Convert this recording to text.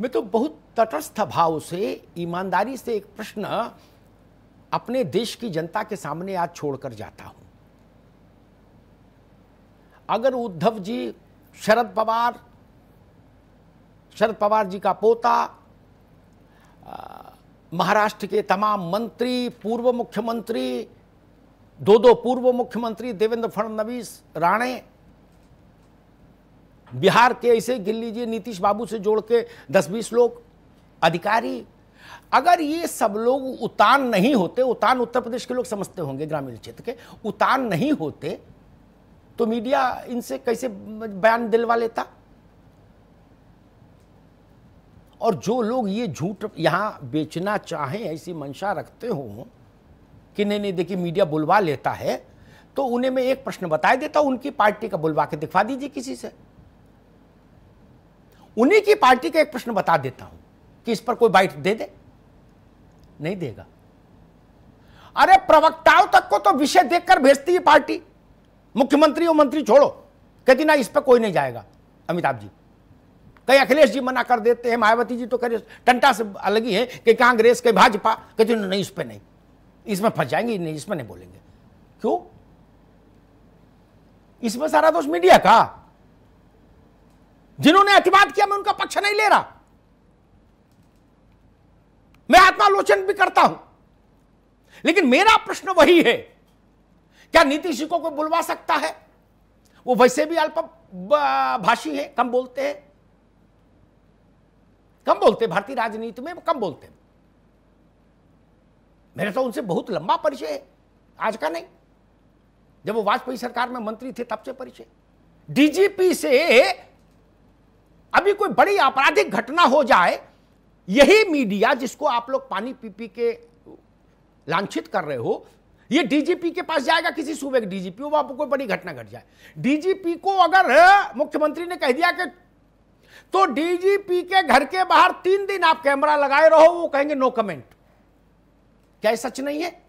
मैं तो बहुत तटस्थ भाव से ईमानदारी से एक प्रश्न अपने देश की जनता के सामने आज छोड़कर जाता हूं अगर उद्धव जी शरद पवार शरद पवार जी का पोता महाराष्ट्र के तमाम मंत्री पूर्व मुख्यमंत्री दो दो पूर्व मुख्यमंत्री देवेंद्र फडणवीस राणे बिहार के ऐसे गिन लीजिए नीतीश बाबू से जोड़ के दस बीस लोग अधिकारी अगर ये सब लोग उतान नहीं होते उतान उत्तर प्रदेश के लोग समझते होंगे ग्रामीण क्षेत्र के उतान नहीं होते तो मीडिया इनसे कैसे बयान दिलवा लेता और जो लोग ये झूठ यहां बेचना चाहें ऐसी मंशा रखते हो कि नहीं नहीं देखिए मीडिया बुलवा लेता है तो उन्हें मैं एक प्रश्न बता देता उनकी पार्टी का बुलवा के दिखवा दीजिए किसी से उन्हीं की पार्टी का एक प्रश्न बता देता हूं कि इस पर कोई बाइट दे दे नहीं देगा अरे प्रवक्ताओं तक को तो विषय देखकर भेजती है पार्टी मुख्यमंत्री और मंत्री छोड़ो कहती ना इस पर कोई नहीं जाएगा अमिताभ जी कहीं अखिलेश जी मना कर देते हैं मायावती जी तो कह टंटा से अलग ही है कि कांग्रेस कहीं भाजपा कहती नहीं इस पर नहीं इसमें फंस जाएंगे नहीं इसमें नहीं बोलेंगे क्यों इसमें सारा दोष मीडिया का जिन्होंने अतिवाद किया मैं उनका पक्ष नहीं ले रहा मैं आत्मालोचन भी करता हूं लेकिन मेरा प्रश्न वही है क्या नीतीश जी को कोई बुलवा सकता है वो वैसे भी अल्प भाषी है कम बोलते हैं कम बोलते भारतीय राजनीति में कम बोलते हैं मेरा तो उनसे बहुत लंबा परिचय है आज का नहीं जब वो वाजपेयी सरकार में मंत्री थे तब से परिचय डीजीपी से अभी कोई बड़ी आपराधिक घटना हो जाए यही मीडिया जिसको आप लोग पानी पी पी के लांछित कर रहे हो ये डीजीपी के पास जाएगा किसी सूबे के डीजीपी वहां पर कोई बड़ी घटना घट जाए डीजीपी को अगर मुख्यमंत्री ने कह दिया कि तो डीजीपी के घर के बाहर तीन दिन आप कैमरा लगाए रहो वो कहेंगे नो कमेंट क्या सच नहीं है